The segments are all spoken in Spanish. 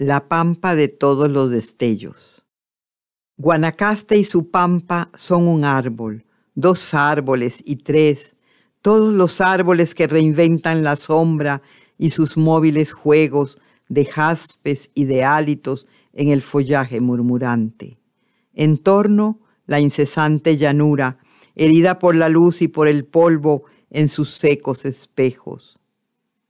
la pampa de todos los destellos. Guanacaste y su pampa son un árbol, dos árboles y tres, todos los árboles que reinventan la sombra y sus móviles juegos de jaspes y de hálitos en el follaje murmurante. En torno, la incesante llanura, herida por la luz y por el polvo en sus secos espejos.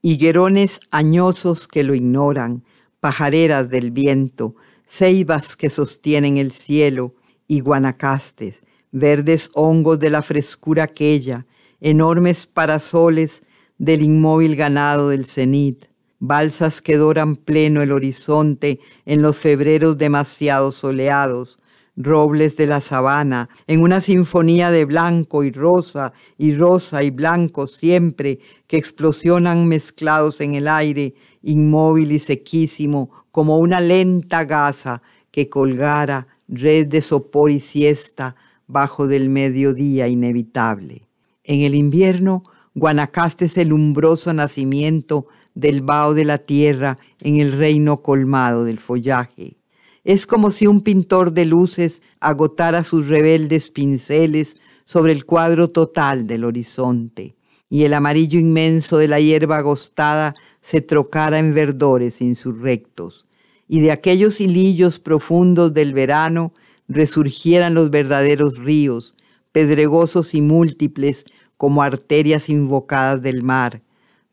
Higuerones añosos que lo ignoran, pajareras del viento, ceibas que sostienen el cielo y guanacastes, verdes hongos de la frescura aquella, enormes parasoles del inmóvil ganado del cenit, balsas que doran pleno el horizonte en los febreros demasiado soleados, robles de la sabana, en una sinfonía de blanco y rosa y rosa y blanco siempre que explosionan mezclados en el aire, inmóvil y sequísimo, como una lenta gasa que colgara red de sopor y siesta bajo del mediodía inevitable. En el invierno, Guanacaste es el umbroso nacimiento del vaho de la tierra en el reino colmado del follaje. Es como si un pintor de luces agotara sus rebeldes pinceles sobre el cuadro total del horizonte, y el amarillo inmenso de la hierba agostada se trocara en verdores insurrectos, y de aquellos hilillos profundos del verano resurgieran los verdaderos ríos, pedregosos y múltiples como arterias invocadas del mar,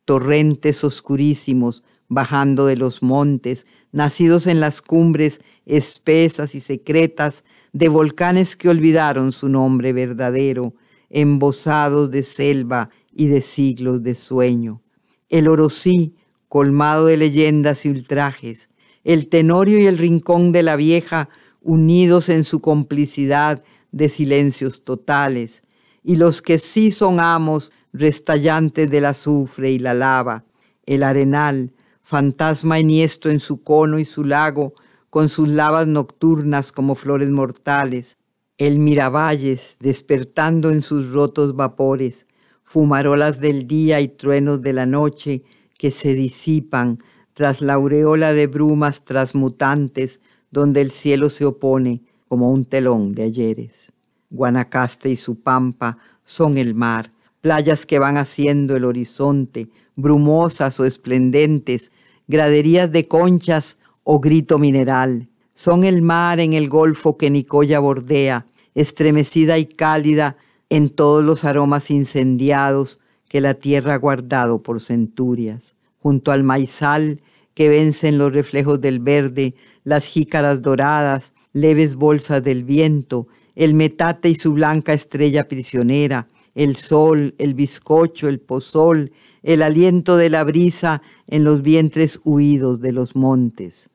torrentes oscurísimos bajando de los montes, nacidos en las cumbres espesas y secretas de volcanes que olvidaron su nombre verdadero, embosados de selva y de siglos de sueño. El Orosí, colmado de leyendas y ultrajes, el Tenorio y el Rincón de la Vieja, unidos en su complicidad de silencios totales, y los que sí son amos restallante del azufre y la lava, el arenal, fantasma enhiesto en su cono y su lago, con sus lavas nocturnas como flores mortales, el miravalles despertando en sus rotos vapores, fumarolas del día y truenos de la noche que se disipan tras la aureola de brumas transmutantes donde el cielo se opone como un telón de ayeres. Guanacaste y su pampa son el mar, playas que van haciendo el horizonte, brumosas o esplendentes, graderías de conchas o grito mineral. Son el mar en el golfo que Nicoya bordea, estremecida y cálida en todos los aromas incendiados que la tierra ha guardado por centurias. Junto al maizal que vencen los reflejos del verde, las jícaras doradas, leves bolsas del viento, el metate y su blanca estrella prisionera, el sol, el bizcocho, el pozol, el aliento de la brisa en los vientres huidos de los montes.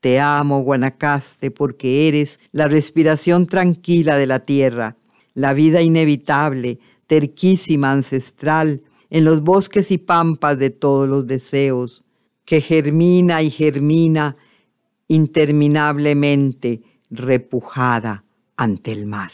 Te amo, Guanacaste, porque eres la respiración tranquila de la tierra, la vida inevitable, terquísima, ancestral, en los bosques y pampas de todos los deseos, que germina y germina interminablemente, repujada ante el mar.